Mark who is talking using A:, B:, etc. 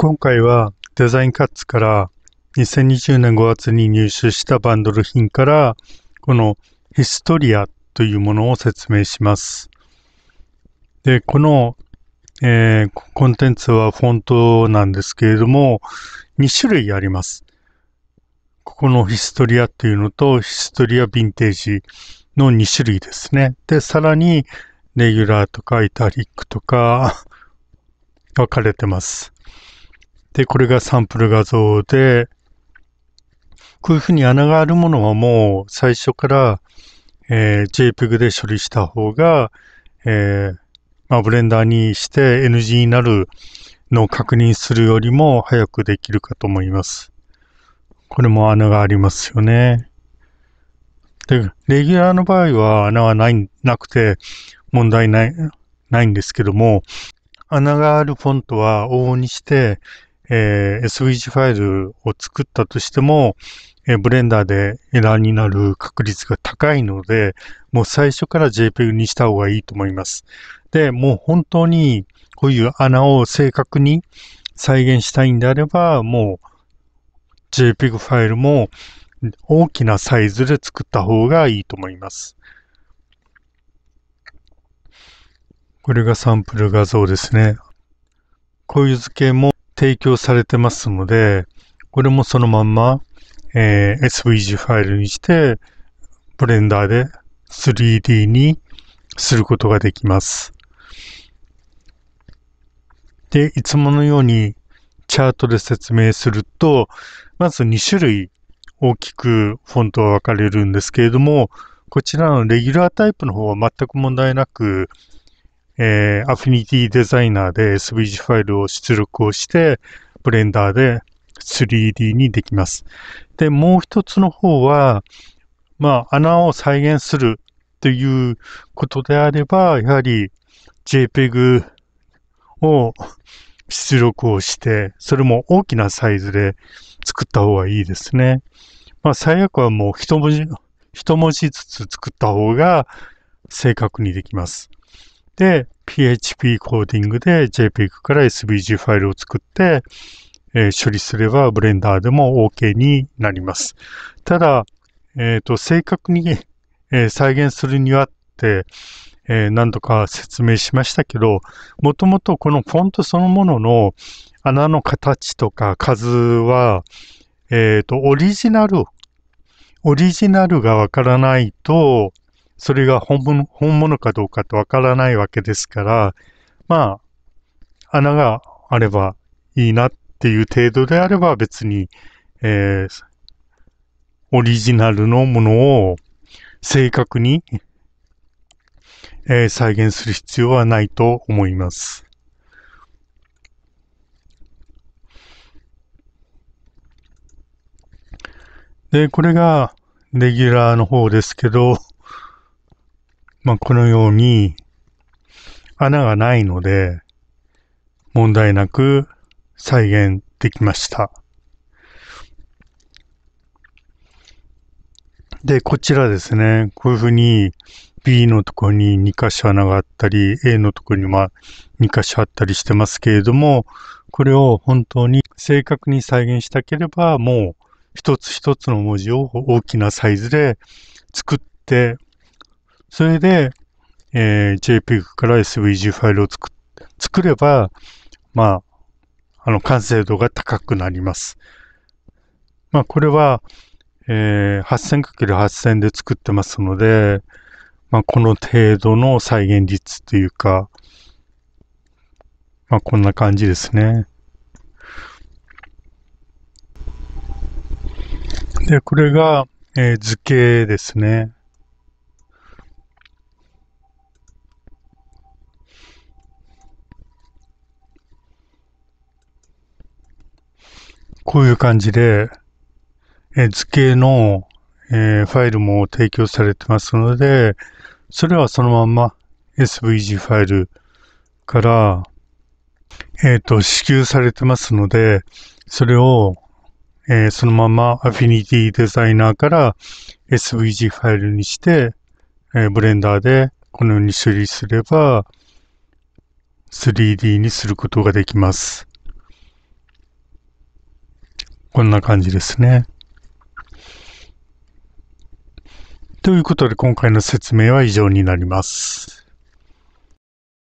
A: 今回はデザインカッツから2020年5月に入手したバンドル品からこのヒストリアというものを説明します。で、この、えー、コンテンツはフォントなんですけれども2種類あります。ここのヒストリアというのとヒストリアヴィンテージの2種類ですね。で、さらにレギュラーとかイタリックとか分かれてます。で、これがサンプル画像で、こういうふうに穴があるものはもう最初から、えー、JPEG で処理した方が、えー、まあ、ブレンダーにして NG になるのを確認するよりも早くできるかと思います。これも穴がありますよね。で、レギュラーの場合は穴はない、なくて問題ない、ないんですけども、穴があるフォントは往々にしてえー、SVG ファイルを作ったとしても、えー、ブレンダーでエラーになる確率が高いので、もう最初から JPEG にした方がいいと思います。で、もう本当にこういう穴を正確に再現したいんであれば、もう JPEG ファイルも大きなサイズで作った方がいいと思います。これがサンプル画像ですね。こういう図形も提供されてますので、これもそのまんま、えー、SVG ファイルにして、ブレンダーで 3D にすることができます。で、いつものようにチャートで説明すると、まず2種類大きくフォントは分かれるんですけれども、こちらのレギュラータイプの方は全く問題なくえー、フィニティデザイナーで SVG ファイルを出力をして、ブレンダーで 3D にできます。で、もう一つの方は、まあ、穴を再現するということであれば、やはり JPEG を出力をして、それも大きなサイズで作った方がいいですね。まあ、最悪はもう一文字、一文字ずつ作った方が正確にできます。で、PHP コーディングで JPEG から SVG ファイルを作って、えー、処理すれば Blender でも OK になります。ただ、えっ、ー、と、正確に、えー、再現するにはって、え何度か説明しましたけど、もともとこのフォントそのものの穴の形とか数は、えっ、と、オリジナル、オリジナルがわからないと、それが本物本物かどうかってわからないわけですから、まあ、穴があればいいなっていう程度であれば別に、えー、オリジナルのものを正確に、えー、再現する必要はないと思います。で、これがレギュラーの方ですけど、まあ、このように穴がないので問題なく再現できました。で、こちらですね、こういうふうに B のところに2箇所穴があったり、A のところにま2箇所あったりしてますけれども、これを本当に正確に再現したければ、もう一つ一つの文字を大きなサイズで作ってそれで、えー、JPEG から SVG ファイルを作作れば、まあ、あの、完成度が高くなります。まあ、これは、えー、8000×8000 で作ってますので、まあ、この程度の再現率というか、まあ、こんな感じですね。で、これが、えー、図形ですね。こういう感じで、え図形の、えファイルも提供されてますので、それはそのまま SVG ファイルから、えっ、ー、と、支給されてますので、それを、えー、そのまま Affinity Designer から SVG ファイルにして、えー、Blender でこのように処理すれば、3D にすることができます。こんな感じですね。ということで今回の説明は以上になります。